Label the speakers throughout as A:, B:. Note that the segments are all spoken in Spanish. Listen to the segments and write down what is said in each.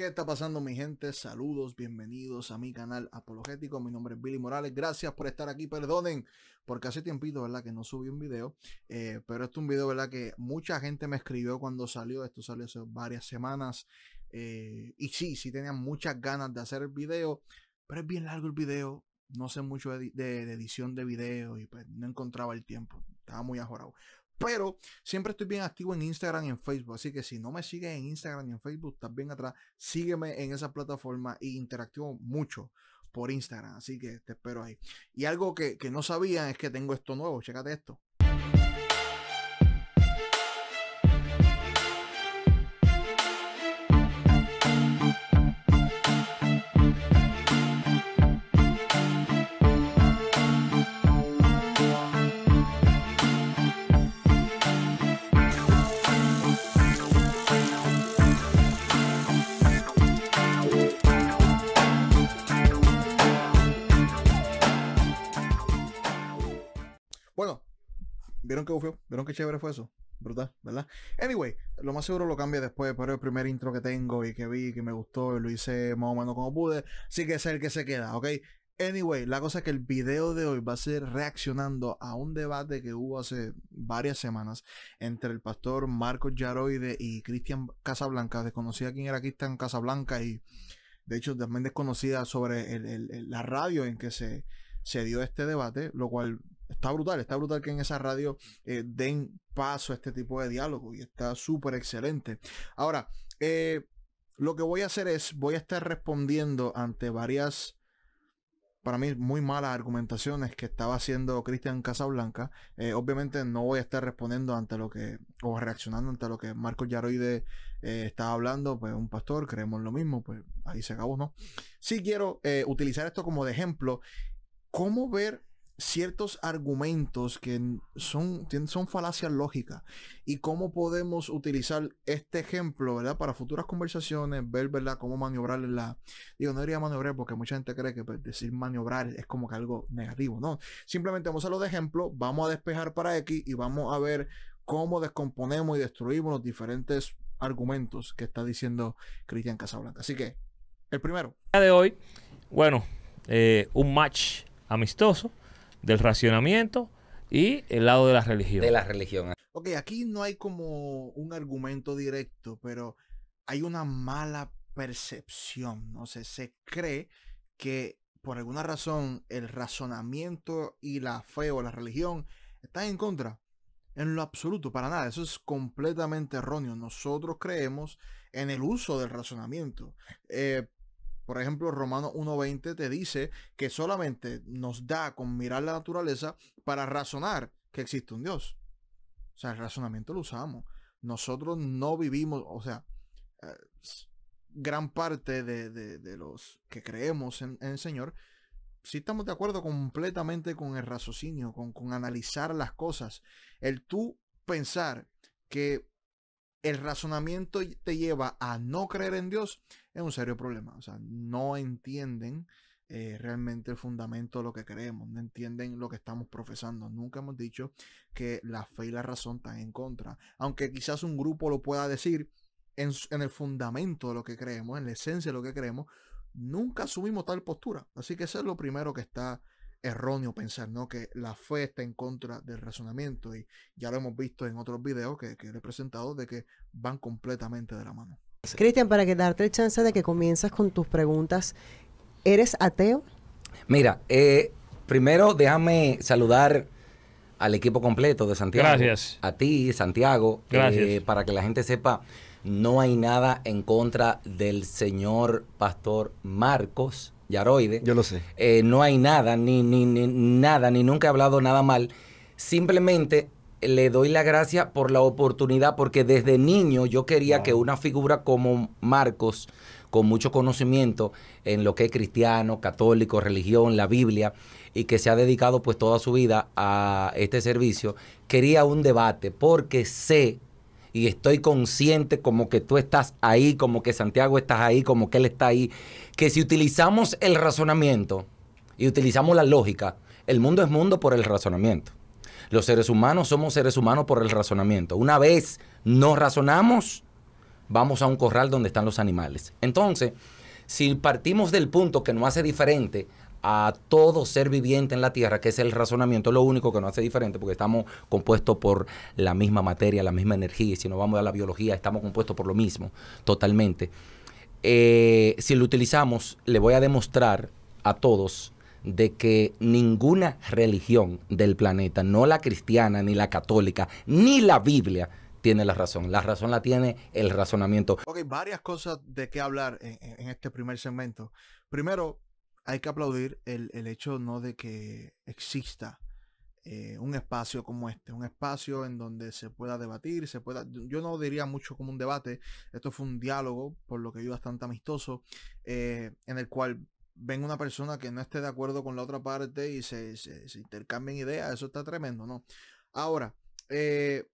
A: ¿Qué está pasando mi gente? Saludos, bienvenidos a mi canal Apologético. Mi nombre es Billy Morales. Gracias por estar aquí. Perdonen porque hace tiempito, ¿verdad? Que no subí un video. Eh, pero este es un video, ¿verdad? Que mucha gente me escribió cuando salió. Esto salió hace varias semanas. Eh, y sí, sí tenía muchas ganas de hacer el video. Pero es bien largo el video. No sé mucho de, edición de video y pues no encontraba el tiempo. Estaba muy ajorado. Pero siempre estoy bien activo en Instagram y en Facebook. Así que si no me sigues en Instagram y en Facebook, estás bien atrás. Sígueme en esa plataforma y e interactivo mucho por Instagram. Así que te espero ahí. Y algo que, que no sabían es que tengo esto nuevo. Chécate esto. ¿Vieron qué bufio? ¿Vieron qué chévere fue eso? Brutal, ¿verdad? Anyway, lo más seguro lo cambia después, pero el primer intro que tengo y que vi, que me gustó y lo hice más o menos como pude, sí que es el que se queda, ¿ok? Anyway, la cosa es que el video de hoy va a ser reaccionando a un debate que hubo hace varias semanas entre el pastor Marcos Yaroide y Cristian Casablanca. Desconocía quién era Cristian Casablanca y de hecho también desconocida sobre la radio en que se, se dio este debate, lo cual está brutal, está brutal que en esa radio eh, den paso a este tipo de diálogo y está súper excelente. Ahora, eh, lo que voy a hacer es, voy a estar respondiendo ante varias, para mí, muy malas argumentaciones que estaba haciendo Cristian Casablanca. Eh, obviamente no voy a estar respondiendo ante lo que, o reaccionando ante lo que Marcos Yaroide estaba hablando, pues un pastor, creemos lo mismo, pues ahí se acabó, ¿no? Sí quiero utilizar esto como de ejemplo. ¿Cómo ver ciertos argumentos que son, son falacias lógicas y cómo podemos utilizar este ejemplo, ¿verdad? Para futuras conversaciones, ver, ¿verdad? Cómo maniobrar la... Digo, no diría maniobrar porque mucha gente cree que pues, decir maniobrar es como que algo negativo, ¿no? Simplemente vamos a lo de ejemplo, vamos a despejar para X y vamos a ver cómo descomponemos y destruimos los diferentes argumentos que está diciendo Cristian Casablanca. Así que, el primero. El día de hoy, bueno, eh, un match amistoso del racionamiento y el lado de la religión. De la religión. Ok, aquí no hay como un argumento directo, pero hay una mala percepción, no sé, se cree que por alguna razón el razonamiento y la fe o la religión están en contra. En lo absoluto, para nada. Eso es completamente erróneo. Nosotros creemos en el uso del razonamiento. Eh, por ejemplo, Romano 1.20 te dice que solamente nos da con mirar la naturaleza para razonar que existe un Dios. O sea, el razonamiento lo usamos. Nosotros no vivimos, o sea, eh, gran parte de, los que creemos en, el Señor, si sí estamos de acuerdo completamente con el raciocinio, con, con analizar las cosas. El tú pensar que el razonamiento te lleva a no creer en Dios es un serio problema. O sea, no entienden eh, realmente el fundamento de lo que creemos, no entienden lo que estamos profesando. Nunca hemos dicho que la fe y la razón están en contra. Aunque quizás un grupo lo pueda decir en, el fundamento de lo que creemos, en la esencia de lo que creemos, nunca asumimos tal postura. Así que eso es lo primero que está erróneo pensar, ¿no? Que la fe está en contra del razonamiento y ya lo hemos visto en otros videos que, he presentado de que van completamente de la mano.
B: Cristian, para que darte el chance de que comienzas con tus preguntas, ¿eres ateo?
C: Mira, eh, primero déjame saludar al equipo completo de Santiago. Gracias. A ti, Santiago. Eh, Gracias. para que la gente sepa, no hay nada en contra del señor Pastor Marcos Yaroide. Yo lo sé. Eh, no hay nada, ni, ni, ni nada, ni nunca he hablado nada mal. Simplemente le doy la gracia por la oportunidad, porque desde niño yo quería que una figura como Marcos, con mucho conocimiento en lo que es cristiano, católico, religión, la Biblia, y que se ha dedicado pues toda su vida a este servicio, quería un debate, porque sé y estoy consciente como que tú estás ahí, como que Santiago estás ahí, como que él está ahí, que si utilizamos el razonamiento y utilizamos la lógica, el mundo es mundo por el razonamiento. Los seres humanos somos seres humanos por el razonamiento. Una vez no razonamos, vamos a un corral donde están los animales. Entonces, si partimos del punto que no hace diferente a todo ser viviente en la Tierra, que es el razonamiento, lo único que no hace diferente, porque estamos compuestos por la misma materia, la misma energía, y si nos vamos a la biología, estamos compuestos por lo mismo, totalmente. Eh, si lo utilizamos, le voy a demostrar a todos de que ninguna religión del planeta, no la cristiana, ni la católica, ni la Biblia, tiene la razón. La razón la tiene el razonamiento.
A: Ok, varias cosas de qué hablar en, este primer segmento. Primero, hay que aplaudir el, hecho no de que exista eh, un espacio como este, un espacio en donde se pueda debatir, se pueda, yo no diría mucho como un debate, esto fue un diálogo, por lo que yo bastante amistoso, eh, en el cual ven una persona que no esté de acuerdo con la otra parte y se, se, intercambien ideas. Eso está tremendo, ¿no? Ahora, eh,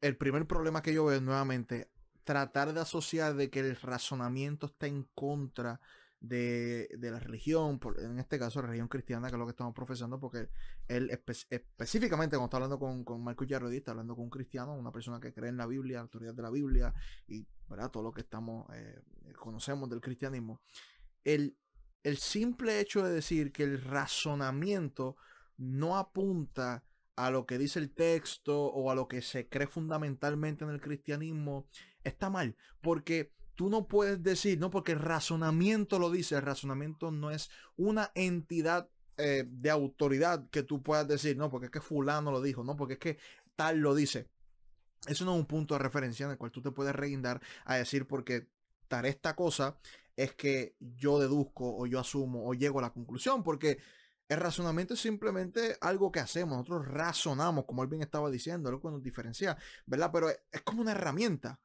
A: el primer problema que yo veo nuevamente, tratar de asociar de que el razonamiento está en contra de, la religión, en este caso la religión cristiana, que es lo que estamos profesando, porque él específicamente cuando está hablando con, con Marco Yarrodí, está hablando con un cristiano, una persona que cree en la Biblia, autoridad de la Biblia y ¿verdad? todo lo que estamos eh, conocemos del cristianismo. El el simple hecho de decir que el razonamiento no apunta a lo que dice el texto o a lo que se cree fundamentalmente en el cristianismo, está mal, porque tú no puedes decir, no, porque el razonamiento lo dice, el razonamiento no es una entidad eh, de autoridad que tú puedas decir, no, porque es que fulano lo dijo, no, porque es que tal lo dice. Eso no es un punto de referencia en el cual tú te puedes reindar a decir porque tal esta cosa es que yo deduzco o yo asumo o llego a la conclusión, porque el razonamiento es simplemente algo que hacemos, nosotros razonamos, como él bien estaba diciendo, algo que nos diferencia, ¿verdad? Pero es como una herramienta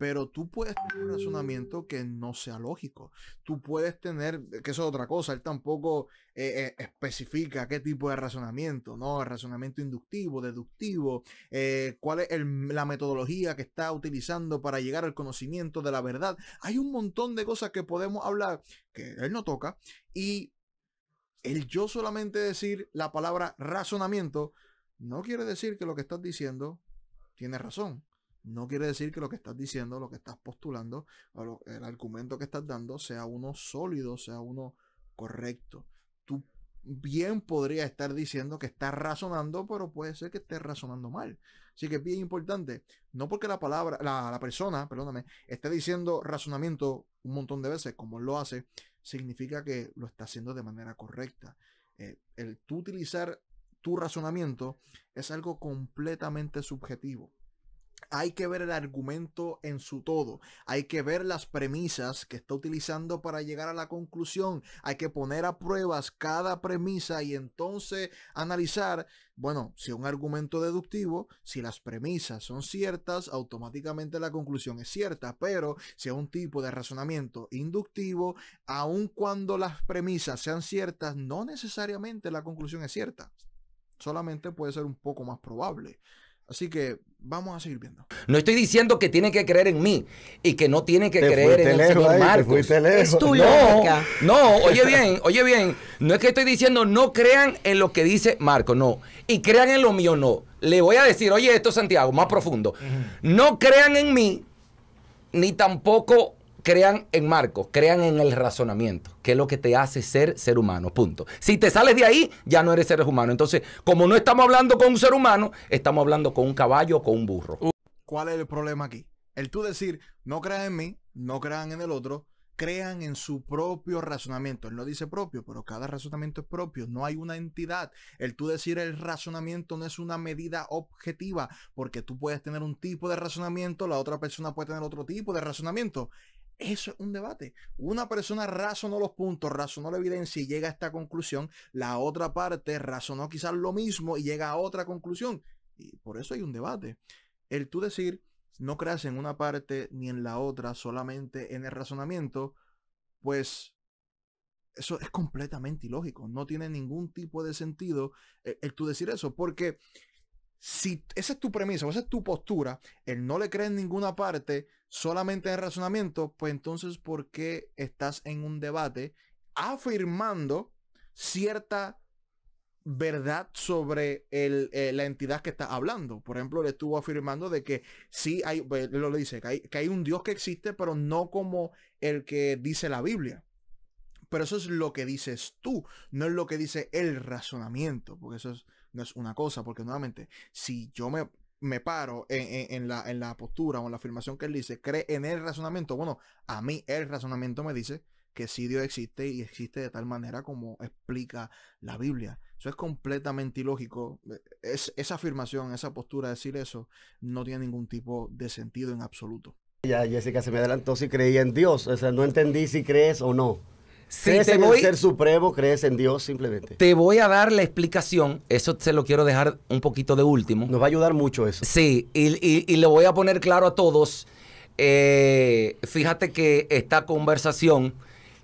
A: pero tú puedes tener un razonamiento que no sea lógico. Tú puedes tener, que eso es otra cosa, él tampoco eh, eh, especifica qué tipo de razonamiento, ¿no? El razonamiento inductivo, deductivo, eh, cuál es la metodología que está utilizando para llegar al conocimiento de la verdad. Hay un montón de cosas que podemos hablar que él no toca y el yo solamente decir la palabra razonamiento no quiere decir que lo que estás diciendo tiene razón no quiere decir que lo que estás diciendo, lo que estás postulando, o el argumento que estás dando sea uno sólido, sea uno correcto. Tú bien podrías estar diciendo que estás razonando, pero puede ser que estés razonando mal. Así que es bien importante, no porque la palabra, la, la persona, perdóname, esté diciendo razonamiento un montón de veces, como lo hace, significa que lo está haciendo de manera correcta. Eh, el tú utilizar tu razonamiento es algo completamente subjetivo hay que ver el argumento en su todo, hay que ver las premisas que está utilizando para llegar a la conclusión, hay que poner a pruebas cada premisa y entonces analizar, bueno, si un argumento deductivo, si las premisas son ciertas, automáticamente la conclusión es cierta, pero si es un tipo de razonamiento inductivo, aun cuando las premisas sean ciertas, no necesariamente la conclusión es cierta solamente puede ser un poco más probable. Así que vamos a seguir viendo.
C: No estoy diciendo que tienen que creer en mí y que no tienen que creer en el señor Marco.
B: Marcos. Es tu no,
C: No, oye bien, oye bien. No es que estoy diciendo no crean en lo que dice Marco, no. Y crean en lo mío, no. Le voy a decir, oye, esto Santiago, más profundo. No crean en mí, ni tampoco crean en marco, crean en el razonamiento, que es lo que te hace ser ser humano, punto. Si te sales de ahí, ya no eres ser humano. Entonces, como no estamos hablando con un ser humano, estamos hablando con un caballo o con un burro.
A: Uh. ¿Cuál es el problema aquí? El tú decir, no crean en mí, no crean en el otro, crean en su propio razonamiento. Él no dice propio, pero cada razonamiento es propio. No hay una entidad. El tú decir el razonamiento no es una medida objetiva, porque tú puedes tener un tipo de razonamiento, la otra persona puede tener otro tipo de razonamiento. Eso es un debate. Una persona razonó los puntos, razonó la evidencia y llega a esta conclusión. La otra parte razonó quizás lo mismo y llega a otra conclusión. Y por eso hay un debate. El tú decir, no creas en una parte ni en la otra, solamente en el razonamiento, pues eso es completamente ilógico. No tiene ningún tipo de sentido eh, el, tú decir eso, porque si esa es tu premisa o esa es tu postura, el no le crees en ninguna parte, solamente en razonamiento, pues entonces, ¿por qué estás en un debate afirmando cierta verdad sobre el, eh, la entidad que está hablando. Por ejemplo, le estuvo afirmando de que sí hay, pues, lo dice, que hay, que hay, un Dios que existe, pero no como el que dice la Biblia. Pero eso es lo que dices tú, no es lo que dice el razonamiento, porque eso no es una cosa, porque nuevamente, si yo me, me paro en, en, la, en la postura o en la afirmación que él dice, cree en el razonamiento. Bueno, a mí el razonamiento me dice que sí Dios existe y existe de tal manera como explica la Biblia. Eso es completamente ilógico. Eh, es, esa afirmación, esa postura, decir eso, no tiene ningún tipo de sentido en absoluto.
B: Ya Jessica se me adelantó si creía en Dios. O sea, no entendí si crees o no. Si ¿Crees en voy, el ser supremo? ¿Crees en Dios simplemente? Te voy a dar
C: la explicación. Eso se lo quiero dejar un poquito de último. Nos va a ayudar mucho eso. Sí, y, y, le voy a poner claro a todos. Eh, fíjate que esta conversación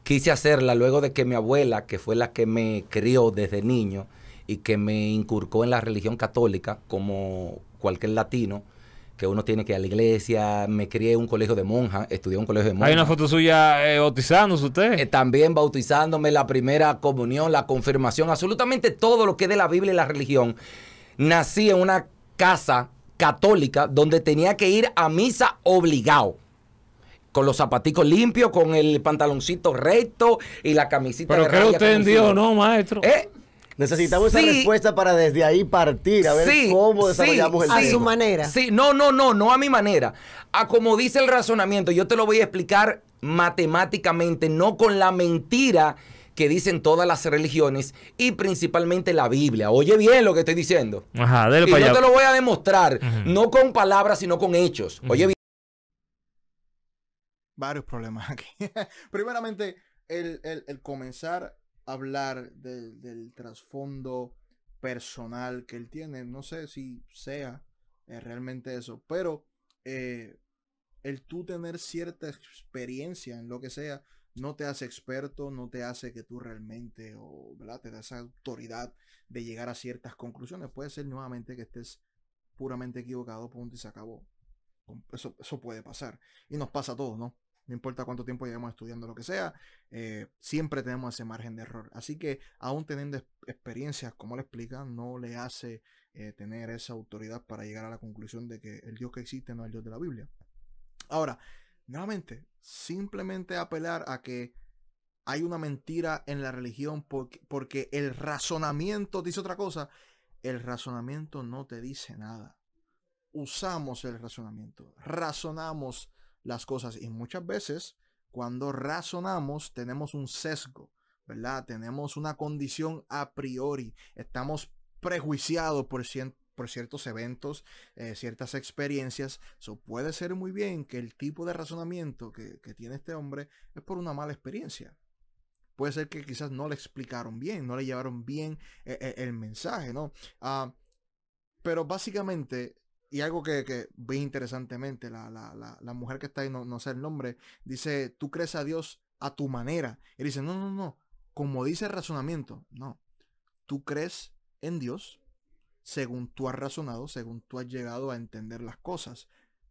C: quise hacerla luego de que mi abuela, que fue la que me crió desde niño y que me inculcó en la religión católica como cualquier latino, que uno tiene que ir a la iglesia. Me crié en un colegio de monjas, estudié en un colegio de monjas. Hay una
A: foto suya eh,
C: bautizándose usted. Eh, también bautizándome, la primera comunión, la confirmación, absolutamente todo lo que es de la Biblia y la religión. Nací en una casa católica donde tenía que ir a misa obligado con los zapaticos limpios, con el pantaloncito recto y la camisita. Pero cree usted en Dios, ¿no,
B: maestro? ¿Eh? Necesitamos esa respuesta para desde ahí partir, a ver cómo desarrollamos el tema. A su manera. Sí,
C: no, no, no, no a mi manera. A como dice el razonamiento, yo te lo voy a explicar matemáticamente, no con la mentira que dicen todas las religiones y principalmente la Biblia. Oye bien lo que estoy diciendo. Ajá, y yo te lo voy a demostrar, no con palabras, sino con hechos. Oye bien. Varios problemas aquí.
A: Primeramente, el, el comenzar hablar del trasfondo personal que él tiene. No sé si sea eh, realmente eso, pero eh, el tú tener cierta experiencia en lo que sea no te hace experto, no te hace que tú realmente o te da esa autoridad de llegar a ciertas conclusiones. Puede ser nuevamente que estés puramente equivocado, punto y se acabó. Eso, eso puede pasar. Y nos pasa a todos, ¿no? no importa cuánto tiempo llevamos estudiando lo que sea, eh, siempre tenemos ese margen de error. Así que aún teniendo experiencias, como le explica no le hace eh, tener esa autoridad para llegar a la conclusión de que el Dios que existe no es el Dios de la Biblia. Ahora, nuevamente, simplemente apelar a que hay una mentira en la religión porque, porque el razonamiento dice otra cosa, el razonamiento no te dice nada usamos el razonamiento, razonamos las cosas. Y muchas veces, cuando razonamos, tenemos un sesgo, ¿verdad? Tenemos una condición a priori. Estamos prejuiciados por, ciertos eventos, eh, ciertas experiencias. So, puede ser muy bien que el tipo de razonamiento que, tiene este hombre es por una mala experiencia. Puede ser que quizás no le explicaron bien, no le llevaron bien eh, eh, el, mensaje, ¿no? Ah, pero básicamente y algo que, ve interesantemente, la, mujer que está ahí, no, no sé el nombre, dice, tú crees a Dios a tu manera. Y dice, no, no, no, como dice el razonamiento, no. Tú crees en Dios según tú has razonado, según tú has llegado a entender las cosas.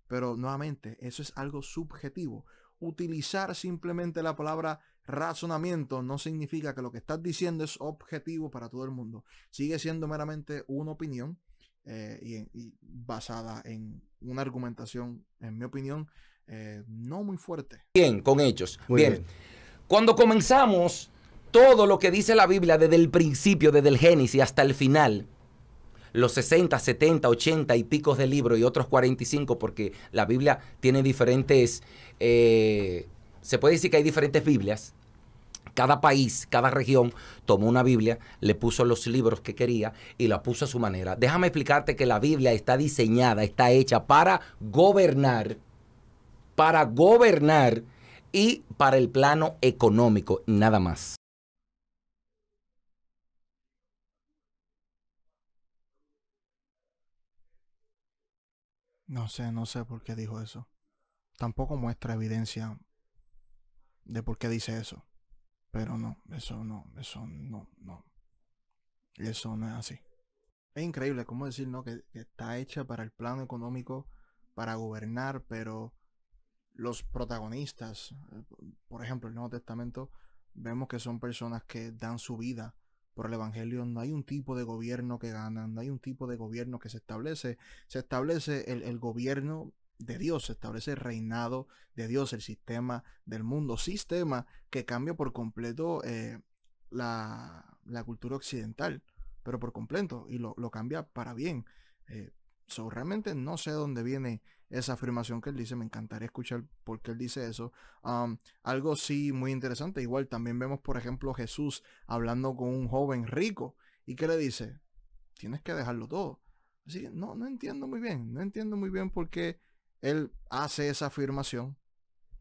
A: Pero nuevamente, eso es algo subjetivo. Utilizar simplemente la palabra razonamiento no significa que lo que estás diciendo es objetivo para todo el mundo. Sigue siendo meramente una opinión eh, y, basada en una argumentación, en mi opinión, eh, no muy fuerte. Bien, con hechos. bien.
C: Cuando comenzamos todo lo que dice la Biblia desde el principio, desde el Génesis hasta el final, los 60, 70, 80 y picos de libro y otros 45, porque la Biblia tiene diferentes, eh, se puede decir que hay diferentes Biblias, cada país, cada región tomó una Biblia, le puso los libros que quería y la puso a su manera. Déjame explicarte que la Biblia está diseñada, está hecha para gobernar, para gobernar y para el plano económico, nada más.
A: No sé, no sé por qué dijo eso. Tampoco muestra evidencia de por qué dice eso. Pero no, eso no, eso no, no. Eso no es así. Es increíble, ¿cómo decir, no? Que, está hecha para el plano económico, para gobernar, pero los protagonistas, eh, por ejemplo, el Nuevo Testamento, vemos que son personas que dan su vida por el Evangelio. No hay un tipo de gobierno que gana, no hay un tipo de gobierno que se establece. Se establece el gobierno de Dios, establece el reinado de Dios, el sistema del mundo, sistema que cambia por completo eh, la, cultura occidental, pero por completo, y lo, cambia para bien. Eh, realmente no sé dónde viene esa afirmación que él dice, me encantaría escuchar por qué él dice eso. algo sí muy interesante, igual también vemos, por ejemplo, Jesús hablando con un joven rico, y que le dice, tienes que dejarlo todo. Así no, no entiendo muy bien, no entiendo muy bien por qué él hace esa afirmación,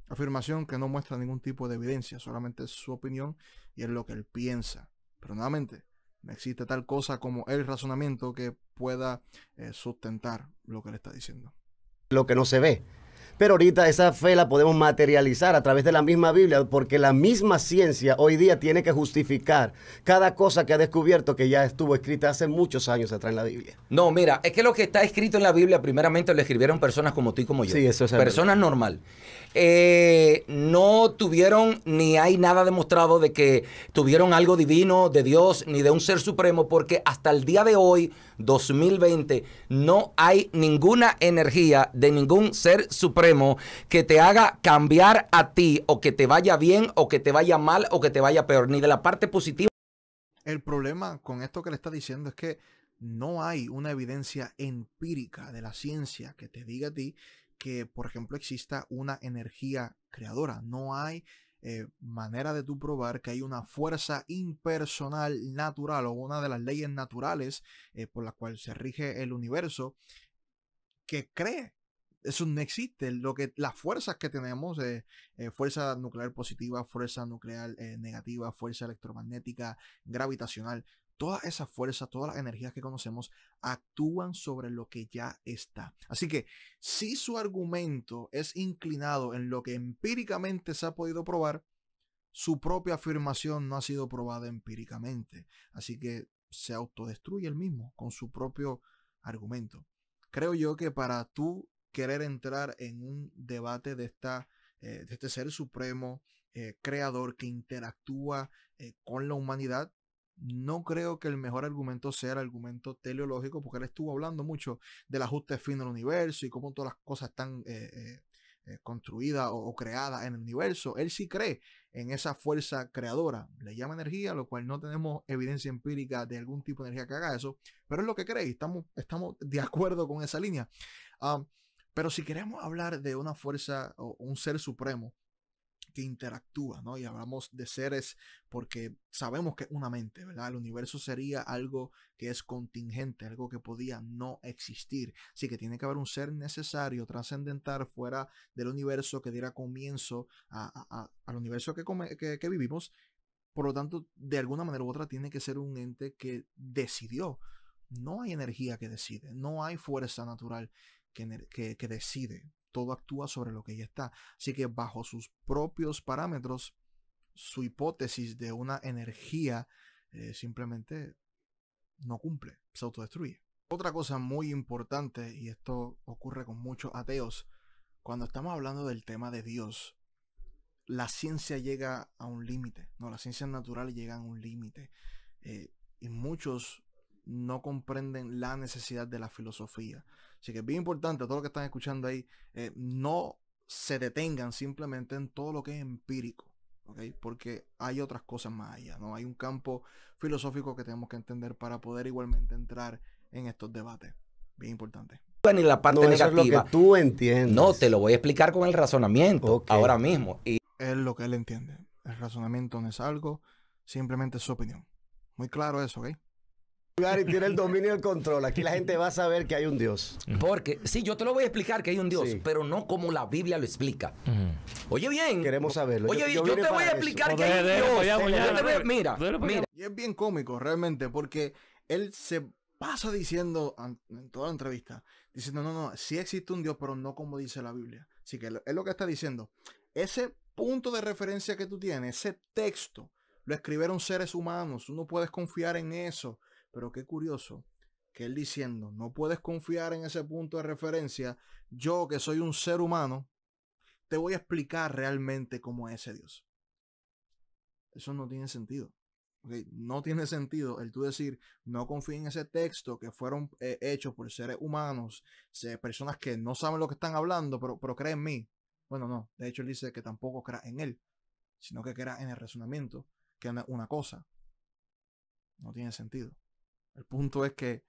A: afirmación que no muestra ningún tipo de evidencia, solamente es su opinión y es lo que él piensa. Pero nuevamente, no existe tal cosa como el razonamiento que pueda eh, sustentar lo que él está diciendo.
B: Lo que no se ve. Pero ahorita
A: esa fe la podemos materializar a través de la misma Biblia, porque
B: la misma ciencia hoy día tiene que justificar cada cosa que ha descubierto que ya estuvo escrita hace muchos años atrás en la Biblia.
C: No, mira, es que lo que está escrito en la Biblia, primeramente lo escribieron personas como tú y como yo. Sí, eso es Personas normal. Eh, no tuvieron ni hay nada demostrado de que tuvieron algo divino de Dios ni de un ser supremo, porque hasta el día de hoy, 2020, no hay ninguna energía de ningún ser supremo que te haga cambiar a ti o que te vaya bien o que te vaya mal o que te vaya peor, ni de la parte positiva.
A: El problema con esto que le está diciendo es que no hay una evidencia empírica de la ciencia que te diga a ti que, por ejemplo, exista una energía creadora. No hay eh, manera de tú probar que hay una fuerza impersonal natural o una de las leyes naturales eh, por la cual se rige el universo que cree eso no existe. Lo que, las fuerzas que tenemos, eh, fuerza nuclear positiva, fuerza nuclear negativa, fuerza electromagnética, gravitacional, Todas esas fuerzas, todas las energías que conocemos actúan sobre lo que ya está. Así que si su argumento es inclinado en lo que empíricamente se ha podido probar, su propia afirmación no ha sido probada empíricamente. Así que se autodestruye el mismo con su propio argumento. Creo yo que para tú querer entrar en un debate de, esta, eh, de este ser supremo, eh, creador que interactúa eh, con la humanidad, no creo que el mejor argumento sea el argumento teleológico, porque él estuvo hablando mucho del ajuste fin del universo y cómo todas las cosas están eh, eh, eh, construidas o, creadas en el universo. Él sí cree en esa fuerza creadora. Le llama energía, lo cual no tenemos evidencia empírica de algún tipo de energía que haga eso, pero es lo que cree y estamos, estamos de acuerdo con esa línea. Ah, pero si queremos hablar de una fuerza o un ser supremo, que interactúa, ¿no? Y hablamos de seres porque sabemos que una mente, ¿verdad? El universo sería algo que es contingente, algo que podía no existir. Así que tiene que haber un ser necesario, trascendental, fuera del universo que diera comienzo al universo que, vivimos. Por lo tanto, de alguna manera u otra, tiene que ser un ente que decidió. No hay energía que decide, no hay fuerza natural que, que, que decide todo actúa sobre lo que ya está. Así que bajo sus propios parámetros, su hipótesis de una energía eh, simplemente no cumple, se autodestruye. Otra cosa muy importante, y esto ocurre con muchos ateos, cuando estamos hablando del tema de Dios, la ciencia llega a un límite, no, las ciencias naturales llegan a un límite. Eh, y muchos no comprenden la necesidad de la filosofía. Así que es bien importante, todo lo que están escuchando ahí, eh, no se detengan simplemente en todo lo que es empírico. ¿okay? Porque hay otras cosas más allá, ¿no? Hay un campo filosófico que tenemos que entender para poder igualmente entrar en estos debates. Bien importante. Ni la parte no, negativa. es lo que tú
C: entiendes. No, te lo voy a explicar con el razonamiento ahora mismo.
A: Y... Es lo que él entiende. El razonamiento no es algo, simplemente es su opinión. Muy claro eso, ¿ok? y
B: tiene el dominio
A: y el control. Aquí la gente va a saber que hay un Dios.
B: Porque, sí, yo te lo voy a explicar que hay un Dios, pero no como la Biblia lo explica. Oye bien. Queremos saberlo.
A: Oye, yo, te voy a explicar que hay un Dios. Mira, mira. Y es bien cómico realmente porque él se pasa diciendo en toda la entrevista, diciendo, no, no, sí existe un Dios, pero no como dice la Biblia. Así que es lo que está diciendo. Ese punto de referencia que tú tienes, ese texto, lo escribieron seres humanos, tú no puedes confiar en eso. Pero qué curioso que él diciendo, no puedes confiar en ese punto de referencia, yo que soy un ser humano, te voy a explicar realmente cómo es ese Dios. Eso no tiene sentido. No tiene sentido el tú decir, no confíe en ese texto que fueron eh, hechos por seres humanos, personas que no saben lo que están hablando, pero, pero creen en mí. Bueno, no. De hecho, él dice que tampoco crea en él, sino que crea en el razonamiento, que es una cosa. No tiene sentido. El punto es que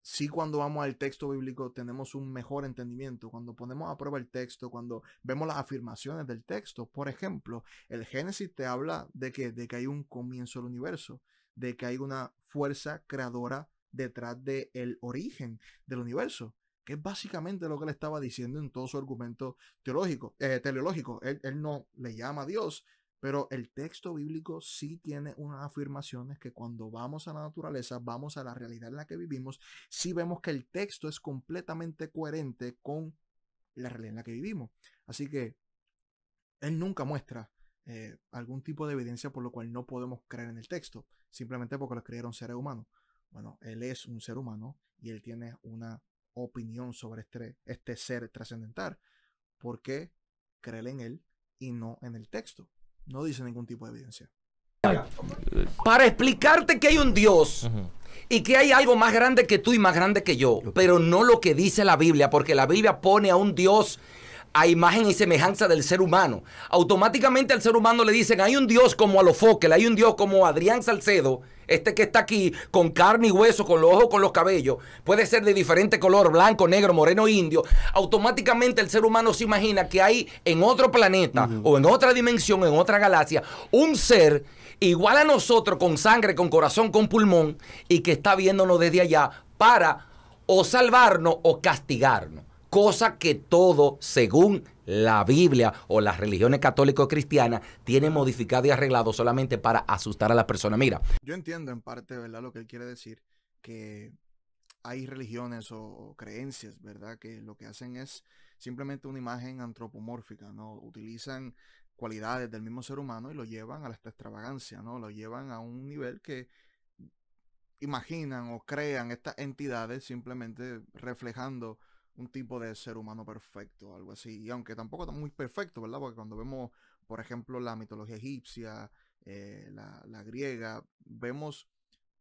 A: sí cuando vamos al texto bíblico tenemos un mejor entendimiento, cuando ponemos a prueba el texto, cuando vemos las afirmaciones del texto. Por ejemplo, el Génesis te habla de que, de que hay un comienzo del universo, de que hay una fuerza creadora detrás del el origen del universo, que es básicamente lo que le estaba diciendo en todo su argumento teológico, eh, teleológico. él no le llama a Dios, pero el texto bíblico sí tiene unas afirmaciones que cuando vamos a la naturaleza, vamos a la realidad en la que vivimos, sí vemos que el texto es completamente coherente con la realidad en la que vivimos. Así que él nunca muestra eh, algún tipo de evidencia por lo cual no podemos creer en el texto, simplemente porque lo creyeron seres humanos. Bueno, él es un ser humano y él tiene una opinión sobre este, este ser trascendental. ¿Por qué creer en él y no en el texto? No dice ningún tipo de evidencia.
C: Para explicarte que hay un Dios. y que hay algo más grande que tú y más grande que yo, pero no lo que dice la Biblia, porque la Biblia pone a un Dios a imagen y semejanza del ser humano. Automáticamente al ser humano le dicen, hay un Dios como a los Fokel, hay un Dios como Adrián Salcedo, este que está aquí con carne y hueso, con los ojos, con los cabellos, puede ser de diferente color, blanco, negro, moreno, indio. Automáticamente el ser humano se imagina que hay en otro planeta o en otra dimensión, en otra galaxia, un ser igual a nosotros, con sangre, con corazón, con pulmón, y que está viéndonos desde allá para o salvarnos o castigarnos cosa que todo, según la Biblia o las religiones católico o cristianas, tiene modificado y arreglado solamente para asustar a la persona. Mira.
A: Yo entiendo en parte, ¿verdad? Lo que él quiere decir, que hay religiones o creencias, ¿verdad? Que lo que hacen es simplemente una imagen antropomórfica, ¿no? Utilizan cualidades del mismo ser humano y lo llevan a la extravagancia, ¿no? Lo llevan a un nivel que imaginan o crean estas entidades simplemente reflejando un tipo de ser humano perfecto algo así. Y aunque tampoco está muy perfecto, ¿verdad? Porque cuando vemos, por ejemplo, la mitología egipcia, eh, la, griega, vemos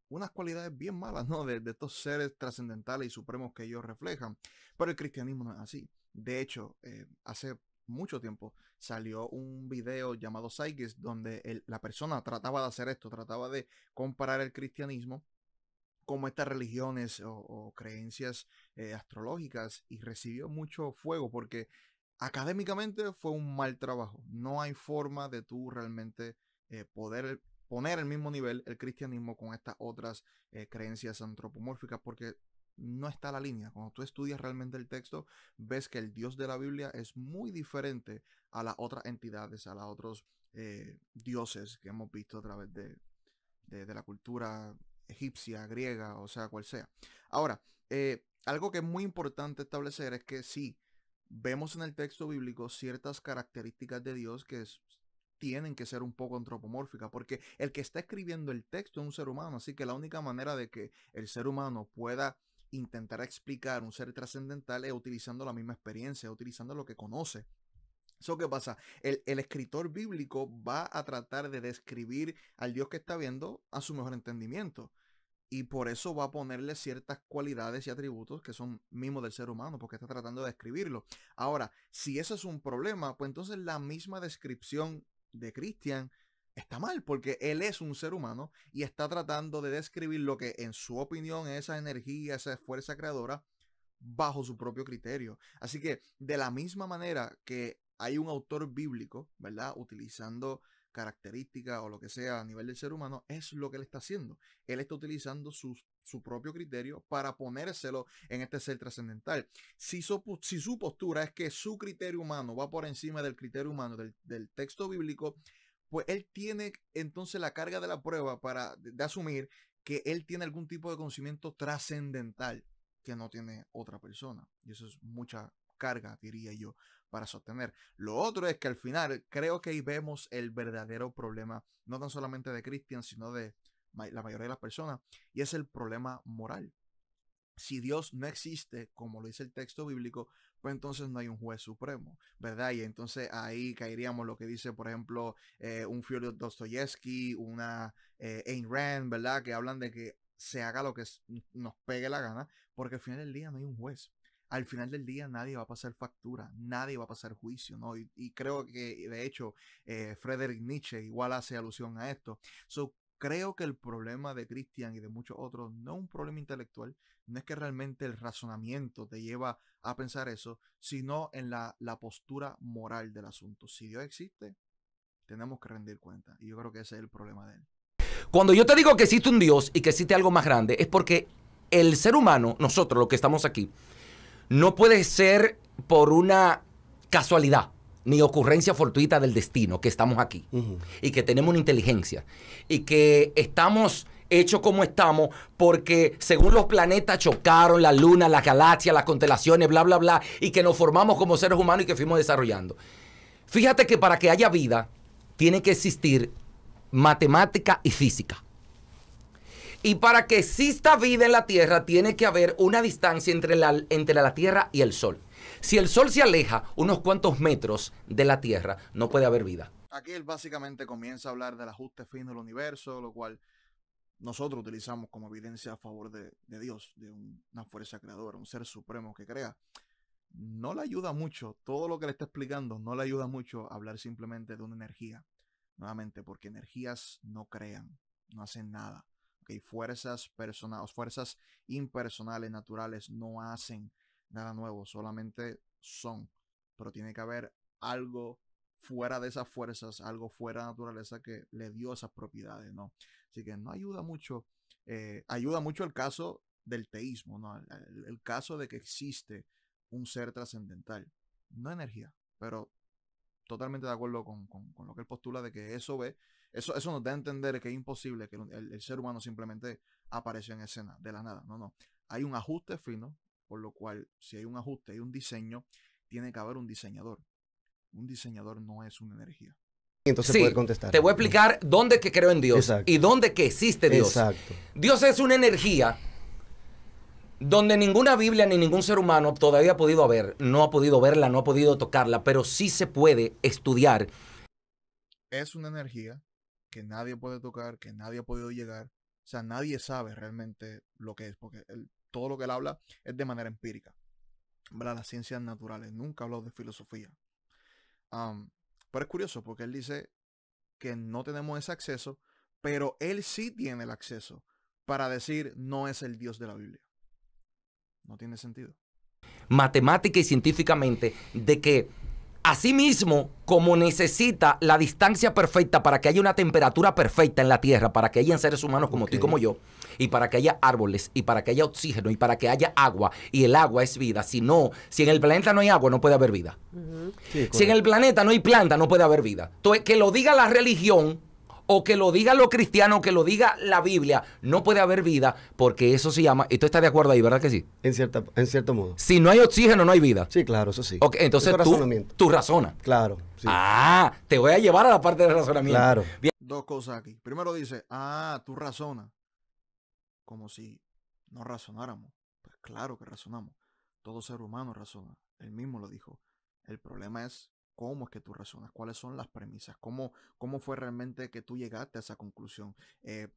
A: unas cualidades bien malas, ¿no? De, estos seres trascendentales y supremos que ellos reflejan. Pero el cristianismo no es así. De hecho, eh, hace mucho tiempo salió un video llamado Psyche, donde la persona trataba de hacer esto, trataba de comparar el cristianismo como estas religiones o, creencias eh, astrológicas y recibió mucho fuego porque académicamente fue un mal trabajo. No hay forma de tú realmente eh, poder poner el mismo nivel el cristianismo con estas otras eh, creencias antropomórficas porque no está la línea. Cuando tú estudias realmente el texto, ves que el Dios de la Biblia es muy diferente a las otras entidades, a los otros dioses que hemos visto a través de la cultura egipcia, griega, o sea, cual sea. Ahora, eh, algo que es muy importante establecer es que sí, vemos en el texto bíblico ciertas características de Dios que tienen que ser un poco antropomórficas, porque el que está escribiendo el texto es un ser humano, así que la única manera de que el ser humano pueda intentar explicar un ser trascendental es utilizando la misma experiencia, utilizando lo que conoce. Eso qué pasa, el, el, escritor bíblico va a tratar de describir al Dios que está viendo a su mejor entendimiento y por eso va a ponerle ciertas cualidades y atributos que son mismos del ser humano, porque está tratando de describirlo. Ahora, si eso es un problema, pues entonces la misma descripción de Christian está mal, porque él es un ser humano y está tratando de describir lo que en su opinión es esa energía, esa fuerza creadora, bajo su propio criterio. Así que de la misma manera que hay un autor bíblico, ¿verdad? Utilizando características o lo que sea a nivel del ser humano, es lo que él está haciendo. Él está utilizando su, su propio criterio para ponérselo en este ser trascendental. Si, su postura es que su criterio humano va por encima del criterio humano del, texto bíblico, pues él tiene entonces la carga de la prueba para de, asumir que él tiene algún tipo de conocimiento trascendental que no tiene otra persona. Y eso es mucha carga, diría yo, para sostener. Lo otro es que al final creo que ahí vemos el verdadero problema, no tan solamente de Cristian sino de la mayoría de las personas, y es el problema moral. Si Dios no existe, como lo dice el texto bíblico, pues entonces no hay un juez supremo, ¿verdad? Y entonces ahí caeríamos lo que dice, por ejemplo, eh, un Fyodor Dostoyevsky, una eh, Ayn Rand, ¿verdad? Que hablan de que se haga lo que nos pegue la gana, porque al final del día no hay un juez al final del día nadie va a pasar factura, nadie va a pasar juicio, ¿no? Y, creo que, de hecho, eh, Frederick Nietzsche igual hace alusión a esto. So, creo que el problema de Christian y de muchos otros no es un problema intelectual, no es que realmente el razonamiento te lleva a pensar eso, sino en la, la postura moral del asunto. Si Dios existe, tenemos que rendir cuenta. Y yo creo que ese es el problema de él.
C: Cuando yo te digo que existe un Dios y que existe algo más grande, es porque el ser humano, nosotros los que estamos aquí, no puede ser por una casualidad ni ocurrencia fortuita del destino que estamos aquí y que tenemos una inteligencia y que estamos hechos como estamos porque según los planetas chocaron la luna, las galaxias, las constelaciones, bla, bla, bla, y que nos formamos como seres humanos y que fuimos desarrollando. Fíjate que para que haya vida tiene que existir matemática y física. Y para que exista vida en la Tierra tiene que haber una distancia entre la, entre la Tierra y el Sol. Si el Sol se aleja unos cuantos metros de la Tierra, no puede haber vida.
A: Aquí él básicamente comienza a hablar del ajuste fin del universo, lo cual nosotros utilizamos como evidencia a favor de, Dios, de una fuerza creadora, un ser supremo que crea. No le ayuda mucho, todo lo que le está explicando no le ayuda mucho hablar simplemente de una energía, nuevamente, porque energías no crean, no hacen nada y fuerzas personales, fuerzas impersonales, naturales, no hacen nada nuevo, solamente son, pero tiene que haber algo fuera de esas fuerzas, algo fuera de la naturaleza que le dio esas propiedades, ¿no? Así que no ayuda mucho, eh, ayuda mucho el caso del teísmo, ¿no? El, caso de que existe un ser trascendental, no energía, pero totalmente de acuerdo con, lo que él postula de que eso ve eso, eso nos da a entender que es imposible que el, ser humano simplemente apareció en escena de la nada. No, no. Hay un ajuste fino, por lo cual, si hay un ajuste, hay un diseño, tiene que haber un diseñador. Un diseñador no es una energía.
B: Entonces sí, contestar. Te
C: voy a explicar dónde que creo en Dios y dónde que existe Dios. Exacto. Dios es una energía donde ninguna Biblia ni ningún ser humano todavía ha podido ver, no ha podido verla, no ha podido tocarla, pero sí se puede estudiar.
A: Es una energía que nadie puede tocar, que nadie ha podido llegar. O sea, nadie sabe realmente lo que es, porque todo lo que él habla es de manera empírica. Las ciencias naturales, nunca habló de filosofía. pero es curioso porque él dice que no tenemos ese acceso, pero él sí tiene el acceso para decir no es el Dios de la Biblia. No tiene sentido.
C: Matemática y científicamente, de que Asimismo, como necesita la distancia perfecta para que haya una temperatura perfecta en la Tierra, para que haya seres humanos como tú y como yo, y para que haya árboles, y para que haya oxígeno, y para que haya agua, y el agua es vida. Si no, si en el planeta no hay agua, no puede haber vida. si en el planeta no hay planta, no puede haber vida. Entonces, que lo diga la religión, o que lo lo cristiano, o que lo diga la Biblia, no puede haber vida porque eso se llama, y tú estás de acuerdo ahí, ¿verdad que sí? En, en cierto modo. Si no hay oxígeno, no hay vida. Sí, claro, eso sí. Okay, entonces tú, tú razonas. Claro. Sí. Ah, te voy a
A: llevar a la parte del razonamiento. Claro. Bien. Dos cosas aquí. Primero dice, ah, tú razonas. Como si no razonáramos. Pues claro que razonamos. Todo ser humano razona. Él mismo lo dijo. El problema es cómo es que tú razonas, cuáles son las premisas, cómo, cómo fue realmente que tú llegaste a esa conclusión. Eh,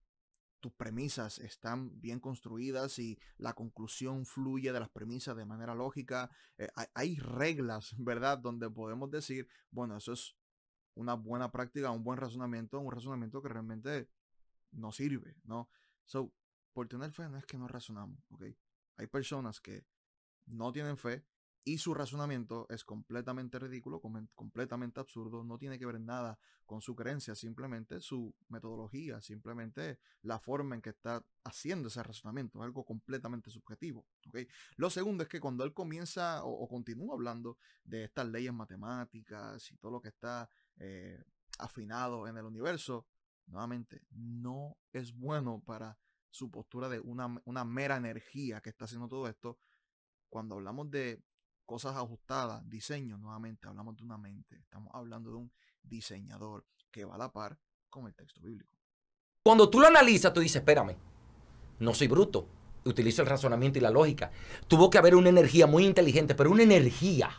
A: tus premisas están bien construidas y la conclusión fluye de las premisas de manera lógica. Eh, hay, reglas, ¿verdad? Donde podemos decir, bueno, eso es una buena práctica, un buen razonamiento, un razonamiento que realmente no sirve, ¿no? So, por tener fe no es que no razonamos, ¿ok? Hay personas que no tienen fe, y su razonamiento es completamente ridículo, completamente absurdo, no tiene que ver nada con su creencia, simplemente su metodología, simplemente la forma en que está haciendo ese razonamiento, algo completamente subjetivo. Lo segundo es que cuando él comienza o, continúa hablando de estas leyes matemáticas y todo lo que está eh, afinado en el universo, nuevamente, no es bueno para su postura de una, una mera energía que está haciendo todo esto. Cuando hablamos de cosas ajustadas, diseño, nuevamente hablamos de una mente, estamos hablando de un diseñador que va a la par con el texto bíblico.
C: Cuando tú lo analizas, tú dices, espérame, no soy bruto, utilizo el razonamiento y la lógica. Tuvo que haber una energía muy inteligente, pero una energía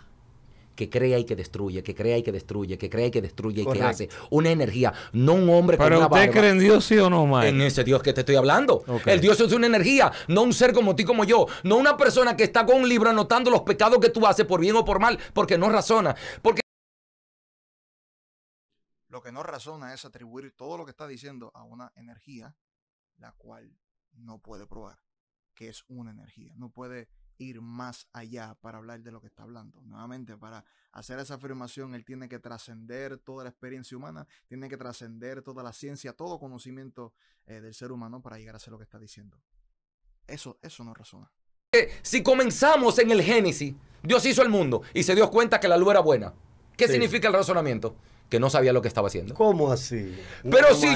C: que crea y que destruye, que crea y que destruye, que crea y que destruye y que hace. Una energía, no un hombre con una ¿Usted en Dios sí o no, Mike? En ese Dios que te estoy hablando. El Dios es una energía, no un ser como ti, como yo. No una persona que está con un libro anotando los pecados que tú haces por bien o por mal, porque no razona. Porque
A: lo que no razona es atribuir todo lo que está diciendo a una energía la cual no puede probar que es una energía. No puede ir más allá para hablar de lo que está hablando. Nuevamente, para hacer esa afirmación, él tiene que trascender toda la experiencia humana, tiene que trascender toda la ciencia, todo conocimiento eh, del ser humano para llegar a hacer lo que está diciendo. Eso, eso no razona.
C: Eh, si comenzamos en el Génesis, Dios hizo el mundo y se dio cuenta que la luz era buena. ¿Qué significa el razonamiento? que no sabía lo que estaba haciendo. ¿Cómo así?
A: Pero si,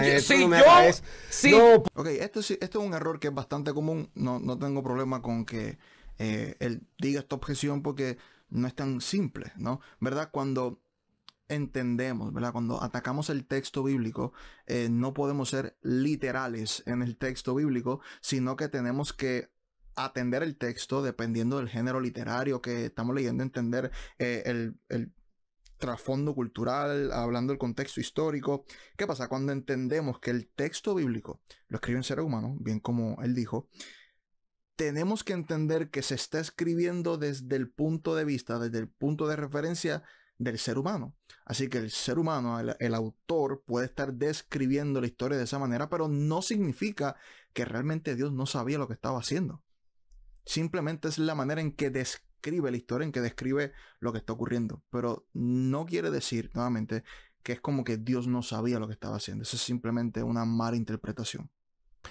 A: yo... Ok, esto, esto, es un error que es bastante común. No, no tengo problema con que eh, él diga esta objeción porque no es tan simple, ¿no? ¿Verdad? Cuando entendemos, ¿verdad? Cuando atacamos el texto bíblico, eh, no podemos ser literales en el texto bíblico, sino que tenemos que atender el texto dependiendo del género literario que estamos leyendo, entender eh, el, trasfondo cultural, hablando del contexto histórico. ¿Qué pasa? Cuando entendemos que el texto bíblico lo un ser humano, bien como él dijo, tenemos que entender que se está escribiendo desde el punto de vista, desde el punto de referencia del ser humano. Así que el ser humano, el, autor, puede estar describiendo la historia de esa manera, pero no significa que realmente Dios no sabía lo que estaba haciendo. Simplemente es la manera en que describe la historia, en que describe lo que está ocurriendo. Pero no quiere decir, nuevamente, que es como que Dios no sabía lo que estaba haciendo. Eso es simplemente una mala interpretación.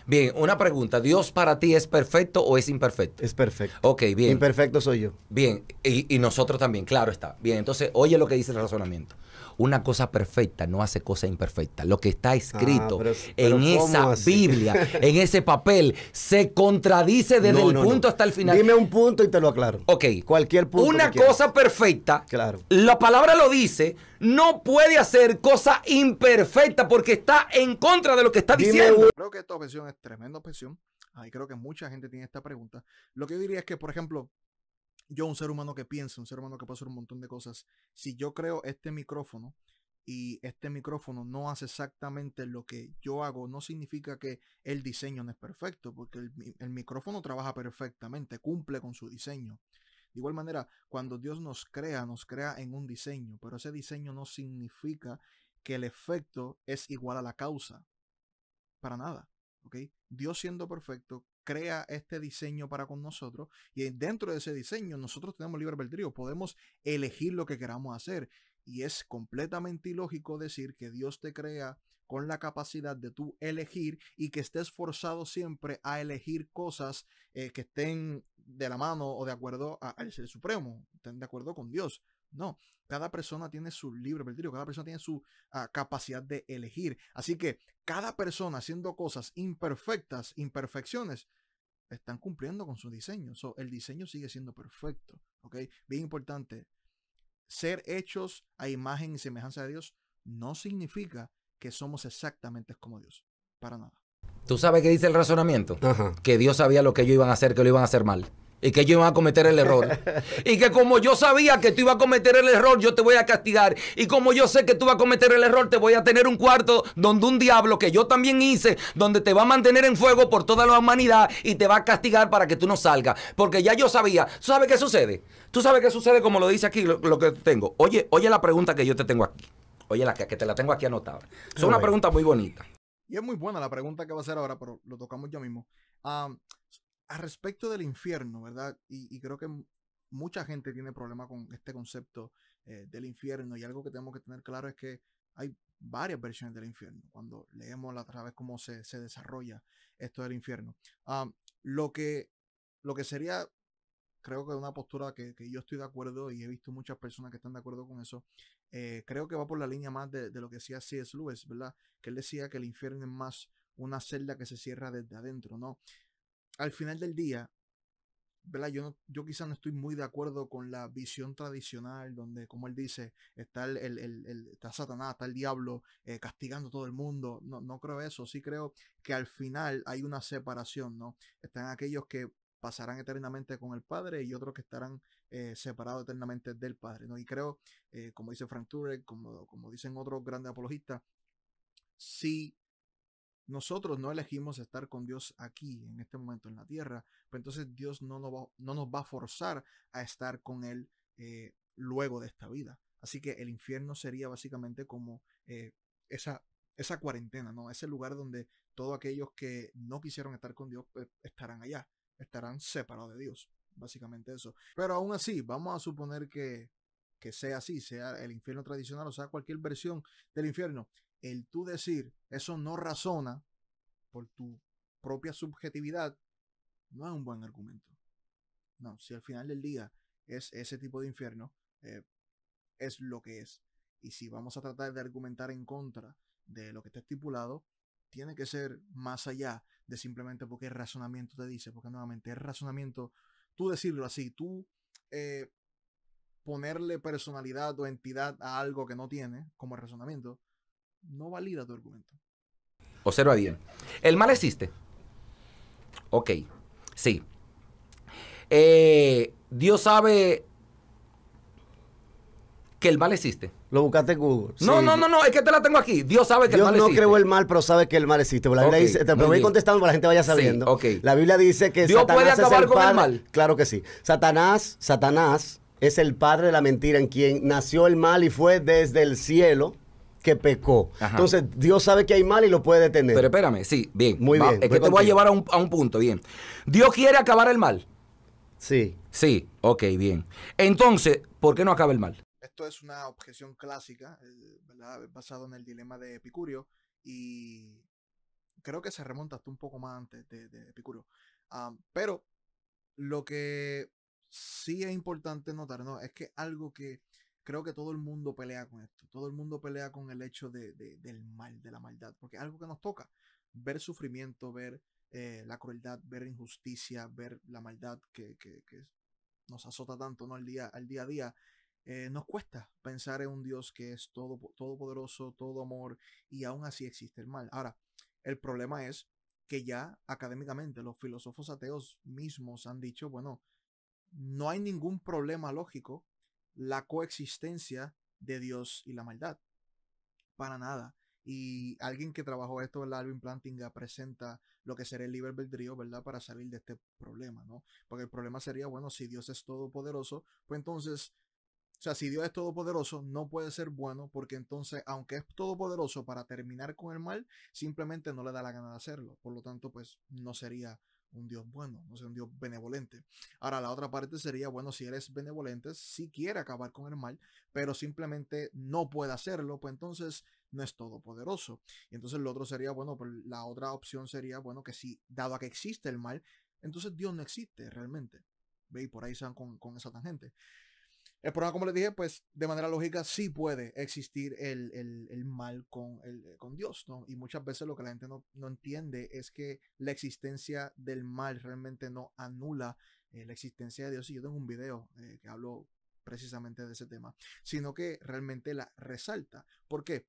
C: Bien, una pregunta.
A: ¿Dios para ti es
C: perfecto o es imperfecto? Es perfecto. Ok, bien. Imperfecto soy yo. Bien, y, nosotros también, claro está. Bien, entonces oye lo que dice el razonamiento una cosa perfecta no hace cosa imperfecta. Lo que está escrito ah, en esa Biblia, en ese papel, se
B: contradice desde el punto hasta el final. Dime un punto y te lo aclaro. Ok. Cualquier punto. Una cosa
C: perfecta. Claro. La palabra lo dice, no puede hacer cosa imperfecta porque está en contra de lo que está diciendo.
A: Creo que esta objeción es tremenda objeción. Ahí creo que mucha gente tiene esta pregunta. Lo que yo diría es que, por ejemplo, yo, un ser humano que piensa, un ser humano que puede hacer un montón de cosas, si yo creo este micrófono y este micrófono no hace exactamente lo que yo hago, no significa que el diseño no es perfecto, porque el micrófono trabaja perfectamente, cumple con su diseño. De igual manera, cuando Dios nos crea, nos crea en un diseño, pero ese diseño no significa que el efecto es igual a la causa. Para nada. Dios siendo perfecto, crea este diseño para con nosotros y dentro de ese diseño nosotros tenemos libre albedrío, podemos elegir lo que queramos hacer. Y es completamente ilógico decir que Dios te crea con la capacidad de tú elegir y que estés forzado siempre a elegir cosas eh, que estén de la mano o de acuerdo al ser supremo, estén de acuerdo con Dios. No, cada persona tiene su libre albedrío, cada persona tiene su ah, capacidad de elegir. Así que cada persona haciendo cosas imperfectas, imperfecciones, están cumpliendo con su diseño. el diseño sigue siendo perfecto. ¿ok? Bien importante, ser hechos a imagen y semejanza de Dios no significa que somos exactamente como Dios. Para nada.
C: ¿Tú sabes qué dice el razonamiento? Que Dios sabía lo que ellos iban a hacer, que lo iban a hacer mal. Y que ellos iban a cometer el error.
A: Y que como yo sabía que tú
C: ibas a cometer el error, yo te voy a castigar. Y como yo sé que tú vas a cometer el error, te voy a tener un cuarto donde un diablo que yo también hice, donde te va a mantener en fuego por toda la humanidad y te va a castigar para que tú no salgas. Porque ya yo sabía. ¿Tú sabes qué sucede? ¿Tú sabes qué sucede como lo dice aquí lo que tengo? Oye, oye la pregunta que yo te tengo aquí. Oye, la que, te la tengo aquí anotada. Es una pregunta muy bonita.
A: Y es muy buena la pregunta que va a hacer ahora, pero lo tocamos yo mismo. a respecto del infierno, ¿verdad? Y, creo que mucha gente tiene problemas con este concepto eh, del infierno y algo que tenemos que tener claro es que hay varias versiones del infierno cuando leemos la través cómo se, desarrolla esto del infierno. lo, que, lo que sería, creo que es una postura que, yo estoy de acuerdo y he visto muchas personas que están de acuerdo con eso, eh, creo que va por la línea más de, lo que decía C.S. Lewis, ¿verdad? Que él decía que el infierno es más una celda que se cierra desde adentro, ¿no? Al final del día, ¿verdad? Yo, yo no estoy muy de acuerdo con la visión tradicional donde, como él dice, está, el, el, el, está Satanás, está el diablo eh, castigando a todo el mundo. No, no creo eso, sí creo que al final hay una separación, ¿no? Están aquellos que pasarán eternamente con el Padre y otros que estarán eh, separados eternamente del Padre. ¿no? Y creo, eh, como dice Frank Turek, como, como dicen otros grandes apologistas, si nosotros no elegimos estar con Dios aquí, en este momento en la tierra, pues entonces Dios no nos va, no nos va a forzar a estar con Él eh, luego de esta vida. Así que el infierno sería básicamente como esa esa cuarentena, ¿no? Ese lugar donde todos aquellos que no quisieron estar con Dios pues, estarán allá estarán separados de Dios. Básicamente eso. Pero aún así, vamos a suponer que, sea así, sea el infierno tradicional o sea cualquier versión del infierno. El tú decir, eso no razona por tu propia subjetividad, no es un buen argumento. No, si al final del día es ese tipo de infierno, eh, es lo que es. Y si vamos a tratar de argumentar en contra de lo que está estipulado, tiene que ser más allá de simplemente porque el razonamiento te dice, porque nuevamente el razonamiento, tú decirlo así, tú eh, ponerle personalidad o entidad a algo que no tiene, como razonamiento, no valida tu argumento.
C: Observa bien. El mal existe. Ok, sí. Eh, Dios sabe
B: que el mal existe. Lo buscaste en Google. No, no, no, no, es que te la tengo aquí. Dios sabe que el mal no Yo no el mal, pero sabe que el mal existe. La Biblia dice, te lo voy contestando para que la gente vaya sabiendo. La Biblia dice que Dios puede acabar con el mal. Claro que sí. Satanás, Satanás es el padre de la mentira en quien nació el mal y fue desde el cielo que pecó. Entonces, Dios sabe que hay mal y lo puede detener. Pero espérame, sí, bien. Muy bien. es que te voy a llevar a un, a un punto, bien. Dios
C: quiere acabar el mal. Sí. Sí, ok, bien. Entonces, ¿por qué no acaba el mal?
A: Esto es una objeción clásica, eh, ¿verdad? basado en el dilema de Epicurio y creo que se remonta hasta un poco más antes de, de Epicurio. Ah, pero lo que sí es importante notar, ¿no? Es que algo que creo que todo el mundo pelea con esto, todo el mundo pelea con el hecho de, del mal, de la maldad, porque es algo que nos toca, ver sufrimiento, ver eh, la crueldad, ver injusticia, ver la maldad que, que nos azota tanto ¿no? al, día, al día a día, eh, nos cuesta pensar en un Dios que es todo, todopoderoso, todo amor, y aún así existe el mal. Ahora, el problema es que ya académicamente los filósofos ateos mismos han dicho, bueno, no hay ningún problema lógico la coexistencia de Dios y la maldad. Para nada. Y alguien que trabajó esto, el Alvin Plantinga presenta lo que sería el libre albedrío, ¿verdad? Para salir de este problema, ¿no? Porque el problema sería, bueno, si Dios es todopoderoso, pues entonces o sea, si Dios es todopoderoso, no puede ser bueno porque entonces, aunque es todopoderoso para terminar con el mal, simplemente no le da la gana de hacerlo. Por lo tanto, pues no sería un Dios bueno, no sería un Dios benevolente. Ahora, la otra parte sería, bueno, si eres benevolente, si quiere acabar con el mal, pero simplemente no puede hacerlo, pues entonces no es todopoderoso. Y entonces lo otro sería, bueno, pues la otra opción sería, bueno, que si, dado a que existe el mal, entonces Dios no existe realmente. Ve, por ahí se con, con esa tangente. El problema, como les dije, pues de manera lógica sí puede existir el, mal con, el, eh, con Dios, ¿no? Y muchas veces lo que la gente no, entiende es que la existencia del mal realmente no anula eh, la existencia de Dios. Y yo tengo un video eh, que hablo precisamente de ese tema, sino que realmente la resalta. ¿Por qué?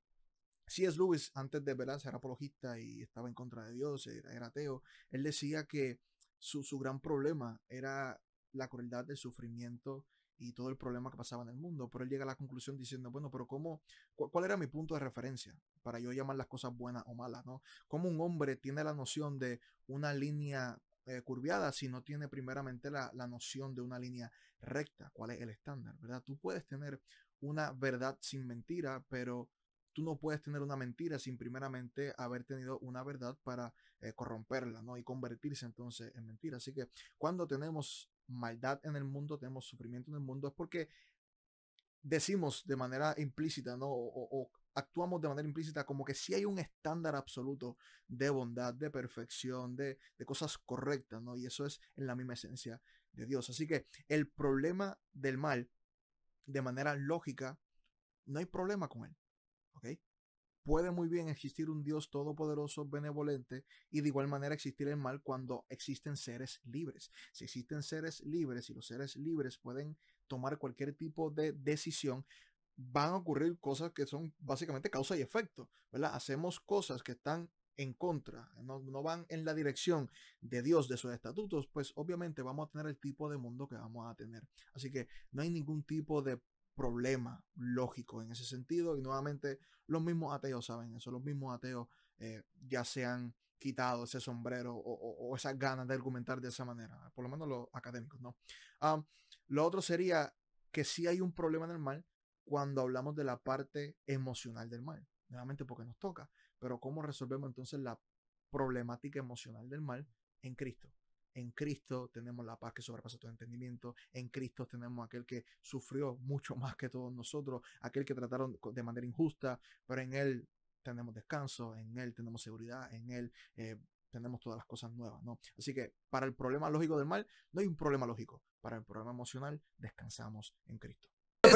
A: es Lewis, antes de ¿verdad? era apologista y estaba en contra de Dios, era, ateo, él decía que su, su gran problema era la crueldad del sufrimiento y todo el problema que pasaba en el mundo. Pero él llega a la conclusión diciendo, bueno, pero ¿cómo, ¿cuál era mi punto de referencia para yo llamar las cosas buenas o malas? ¿no? ¿Cómo un hombre tiene la noción de una línea eh, curviada si no tiene primeramente la, noción de una línea recta? ¿Cuál es el estándar? ¿Verdad? Tú puedes tener una verdad sin mentira, pero tú no puedes tener una mentira sin primeramente haber tenido una verdad para eh, corromperla, ¿no? Y convertirse entonces en mentira. Así que cuando tenemos maldad en el mundo, tenemos sufrimiento en el mundo, es porque decimos de manera implícita, ¿no? O, actuamos de manera implícita como que si hay un estándar absoluto de bondad, de perfección, de, de cosas correctas, ¿no? Y eso es en la misma esencia de Dios. Así que el problema del mal, de manera lógica, no hay problema con él, ¿ok? Puede muy bien existir un Dios todopoderoso, benevolente, y de igual manera existir el mal cuando existen seres libres. Si existen seres libres y los seres libres pueden tomar cualquier tipo de decisión, van a ocurrir cosas que son básicamente causa y efecto, ¿verdad? Hacemos cosas que están en contra, no, no, van en la dirección de Dios, de sus estatutos, pues obviamente vamos a tener el tipo de mundo que vamos a tener. Así que no hay ningún tipo de problema lógico en ese sentido. Y nuevamente, los mismos ateos saben eso, los mismos ateos eh, ya se han quitado ese sombrero o, esas ganas de argumentar de esa manera, por lo menos los académicos, ¿no? lo otro sería que sí hay un problema en el mal cuando hablamos de la parte emocional del mal, nuevamente porque nos toca, pero ¿cómo resolvemos entonces la problemática emocional del mal en Cristo? en Cristo tenemos la paz que sobrepasa todo entendimiento, en Cristo tenemos aquel que sufrió mucho más que todos nosotros, aquel que trataron de manera injusta, pero en Él tenemos descanso, en Él tenemos seguridad, en Él eh, tenemos todas las cosas nuevas, Así que para el problema lógico del mal, no hay un problema lógico, para el problema emocional, descansamos en Cristo.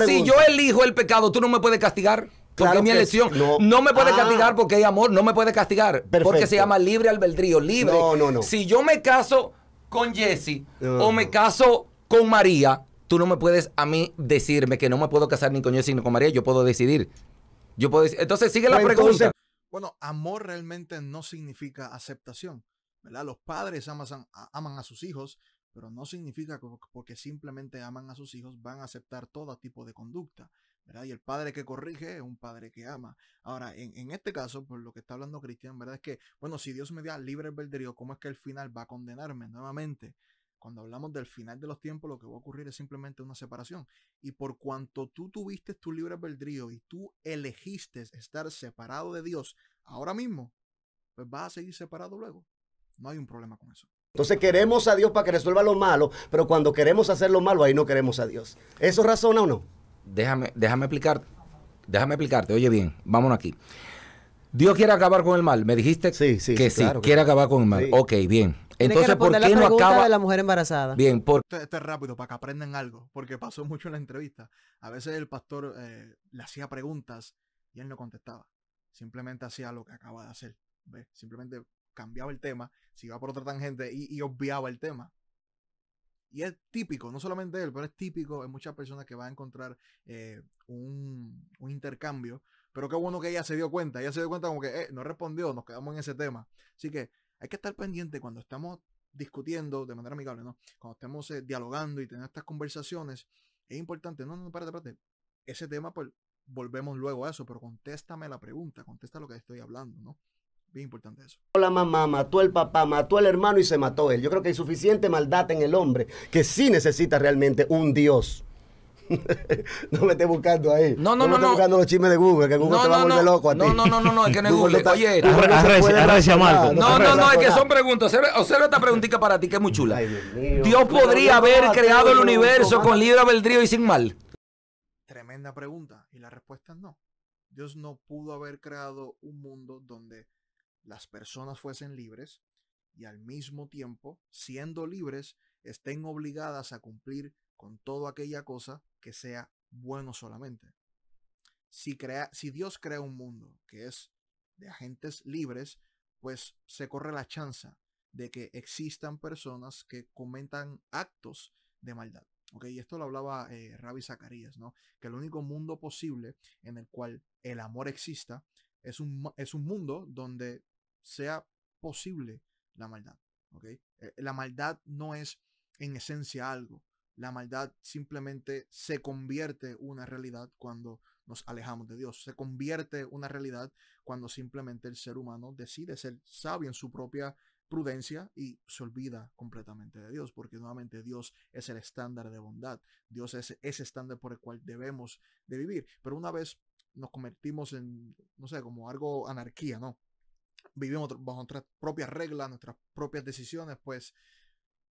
A: Si
C: yo elijo el pecado, tú no me puedes castigar. Porque mi elección. No, me puedes ah. castigar porque hay amor, no me puedes castigar. Porque se llama libre albedrío, libre. No, no, no. Si yo me caso, con Jesse ah. o me caso con María, tú no me puedes a mí decirme que no me puedo casar ni con Jesse ni con María, yo puedo decidir. Yo puedo decir, entonces sigue la pues pregunta.
A: bueno, amor realmente no significa aceptación, ¿verdad? Los padres aman a sus hijos, pero no significa que porque simplemente aman a sus hijos van a aceptar todo tipo de conducta. Y el padre que corrige es un padre que ama. Ahora, en, este caso, por lo que está hablando Cristian, ¿verdad? Es que, bueno, si Dios me da libre albedrío, ¿cómo es que el final va a condenarme nuevamente? Cuando hablamos del final de los tiempos, lo que va a ocurrir es simplemente una separación. Y por cuanto tú tuviste tu libre albedrío y tú elegiste estar separado de Dios ahora mismo, pues vas a seguir separado luego. No hay un problema con eso. Entonces queremos
B: a Dios para que resuelva lo malo, pero cuando queremos hacer lo malo, ahí no queremos a Dios. ¿Eso razona o no?
C: déjame, déjame explicarte, déjame explicarte, oye bien, vámonos aquí. Dios quiere acabar con el mal. Me dijiste sí, sí, que sí, quiere acabar con el mal. Ok, bien. Entonces, ¿por qué no acaba de la mujer embarazada? Bien, por
A: esto, rápido para que aprendan algo, porque pasó mucho en la entrevista. A veces el pastor eh, le hacía preguntas y él no contestaba. Simplemente hacía lo que acaba de hacer. Simplemente cambiaba el tema, se iba por otra tangente y obviaba el tema. Y es típico, no solamente él, pero es típico en muchas personas que va a encontrar eh, un, intercambio. Pero qué bueno que ella se dio cuenta. Ella se dio cuenta como que eh, no respondió, nos quedamos en ese tema. Así que hay que estar pendiente cuando estamos discutiendo de manera amigable, ¿no? Cuando estemos eh, dialogando y teniendo estas conversaciones, es importante. No, no, no, espérate. Ese tema, pues volvemos luego a eso, pero contéstame la pregunta, contesta lo que estoy hablando, ¿no? Bien importante eso.
B: La mamá mató el papá, mató el hermano y se mató él. Yo creo que hay suficiente maldad en el hombre que sí necesita realmente un Dios. no me esté buscando ahí. No, no, no. No me buscando los chismes de Google, que Google no, te va no, a volver loco a ti. No, no, no, no, no, es que no es Google. Google.
C: Oye, arrecia, Marco. No, no, no, es que son preguntas. Observa, esta preguntita para ti, que es muy chula. Dios, podría haber creado el universo con libre albedrío y sin mal.
A: Tremenda pregunta. Y la respuesta es no. Dios no pudo haber creado un mundo donde las personas fuesen libres y al mismo tiempo, siendo libres, estén obligadas a cumplir con toda aquella cosa que sea bueno solamente. Si, crea, si Dios crea un mundo que es de agentes libres, pues se corre la chance de que existan personas que cometan actos de maldad. ¿ok? Y esto lo hablaba eh, Rabbi Zacarías, ¿no? Que el único mundo posible en el cual el amor exista es un, es un mundo donde sea posible la maldad. ¿okay? Eh, eh, la maldad no es en esencia algo. La maldad simplemente se convierte una realidad cuando nos alejamos de Dios. Se convierte una realidad cuando simplemente el ser humano decide ser sabio en su propia prudencia y se olvida completamente de Dios, porque nuevamente Dios es el estándar de bondad, Dios es ese estándar por el cual debemos de vivir. Pero una vez nos convertimos en, no sé, como algo anarquía, ¿no? vivimos bajo nuestras propias reglas, nuestras propias decisiones, pues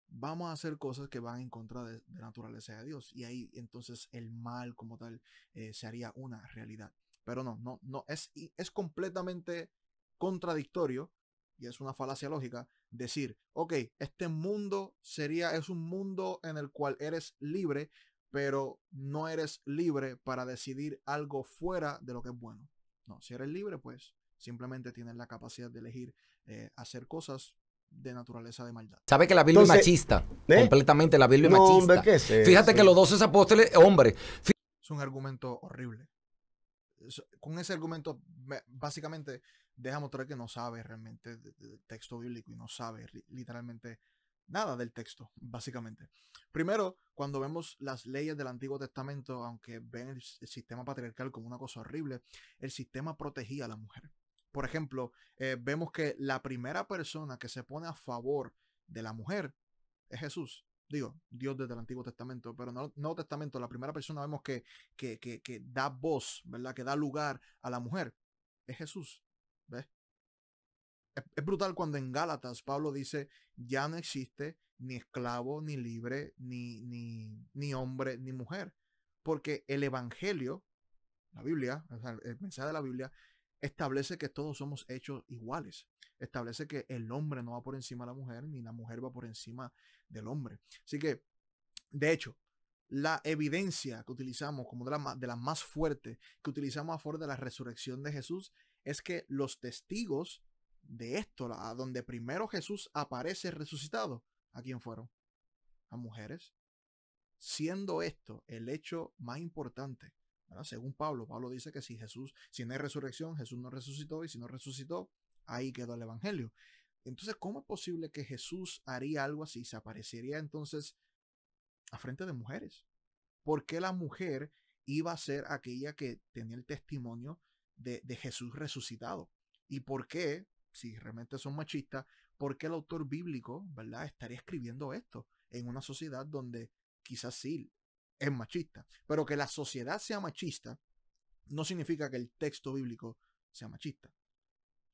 A: vamos a hacer cosas que van en contra de, la naturaleza de Dios. Y ahí entonces el mal como tal eh, se haría una realidad. Pero no, no, no, es, es completamente contradictorio y es una falacia lógica decir, ok, este mundo sería, es un mundo en el cual eres libre, pero no eres libre para decidir algo fuera de lo que es bueno. No, si eres libre, pues simplemente tienen la capacidad de elegir eh, hacer cosas de naturaleza de maldad. ¿Sabe que la Biblia es machista? ¿eh? Completamente la Biblia es machista. Fíjate que los doce apóstoles, hombre. Es un argumento horrible. con ese argumento, básicamente, deja mostrar que no sabe realmente el texto bíblico y no sabe literalmente nada del texto, básicamente. Primero, cuando vemos las leyes del Antiguo Testamento, aunque ven el sistema patriarcal como una cosa horrible, el sistema protegía a la mujer. Por ejemplo, eh, vemos que la primera persona que se pone a favor de la mujer es Jesús. Digo, Dios desde el Antiguo Testamento, pero no Nuevo Testamento, la primera persona vemos que, que, que, que da voz, ¿verdad? Que da lugar a la mujer. Es Jesús. ¿Ves? Es, brutal cuando en Gálatas Pablo dice, ya no existe ni esclavo, ni libre, ni, ni, ni hombre, ni mujer. Porque el Evangelio, la Biblia, el mensaje de la Biblia, establece que todos somos hechos iguales, establece que el hombre no va por encima de la mujer, ni la mujer va por encima del hombre. Así que, de hecho, la evidencia que utilizamos como de, la, más fuerte que utilizamos a favor de la resurrección de Jesús es que los testigos de esto, a donde primero Jesús aparece resucitado, ¿a quién fueron? A mujeres. Siendo esto el hecho más importante según Pablo, Pablo dice que si Jesús, si no hay resurrección, Jesús no resucitó y si no resucitó, ahí quedó el Evangelio. Entonces, ¿cómo es posible que Jesús haría algo así? Se aparecería entonces a frente de mujeres. ¿Por qué la mujer iba a ser aquella que tenía el testimonio de, Jesús resucitado? ¿Y por qué, si realmente son machistas, por qué el autor bíblico, ¿verdad?, estaría escribiendo esto en una sociedad donde quizás sí, es machista. Pero que la sociedad sea machista no significa que el texto bíblico sea machista.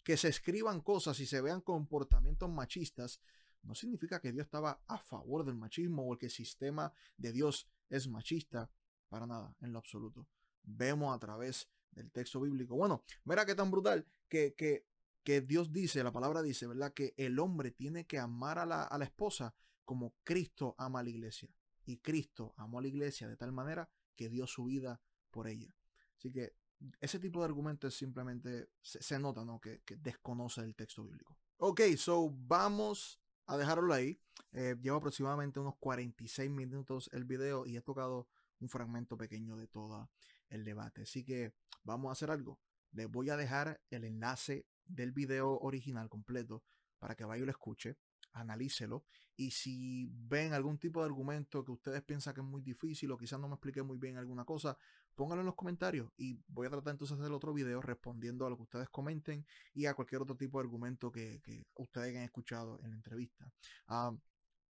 A: Que se escriban cosas y se vean comportamientos machistas no significa que Dios estaba a favor del machismo o que el sistema de Dios es machista. Para nada, en lo absoluto. Vemos a través del texto bíblico. Bueno, mira qué tan brutal que, que, que Dios dice, la palabra dice, ¿verdad? Que el hombre tiene que amar a la, a la esposa como Cristo ama a la iglesia y Cristo amó a la iglesia de tal manera que dio su vida por ella. Así que ese tipo de argumentos simplemente se, nota, ¿no? Que, desconoce el texto bíblico. Ok, so vamos a dejarlo ahí. Eh, lleva aproximadamente unos 46 minutos el video y he tocado un fragmento pequeño de todo el debate. Así que vamos a hacer algo. Les voy a dejar el enlace del video original completo para que vaya y lo escuche analícelo. Y si ven algún tipo de argumento que ustedes piensan que es muy difícil o quizás no me expliqué muy bien alguna cosa, pónganlo en los comentarios y voy a tratar entonces de hacer otro video respondiendo a lo que ustedes comenten y a cualquier otro tipo de argumento que, que ustedes hayan escuchado en la entrevista. Ah,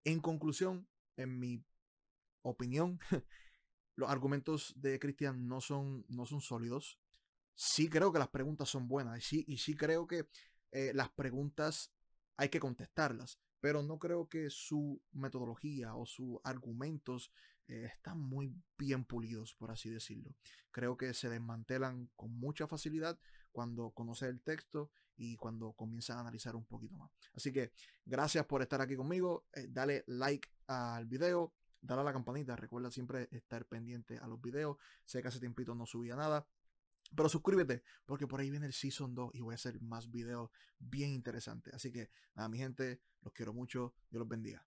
A: en conclusión, en mi opinión, los argumentos de Cristian no son, no son sólidos. Sí creo que las preguntas son buenas y sí, y sí creo que eh, las preguntas hay que contestarlas pero no creo que su metodología o sus argumentos eh, están muy bien pulidos, por así decirlo. Creo que se desmantelan con mucha facilidad cuando conoces el texto y cuando comienza a analizar un poquito más. Así que gracias por estar aquí conmigo. Eh, dale like al video, dale a la campanita. Recuerda siempre estar pendiente a los videos. Sé que hace tiempito no subía nada. Pero suscríbete, porque por ahí viene el Season 2 y voy a hacer más videos bien interesantes. Así que, nada, mi gente, los quiero mucho. Dios los bendiga.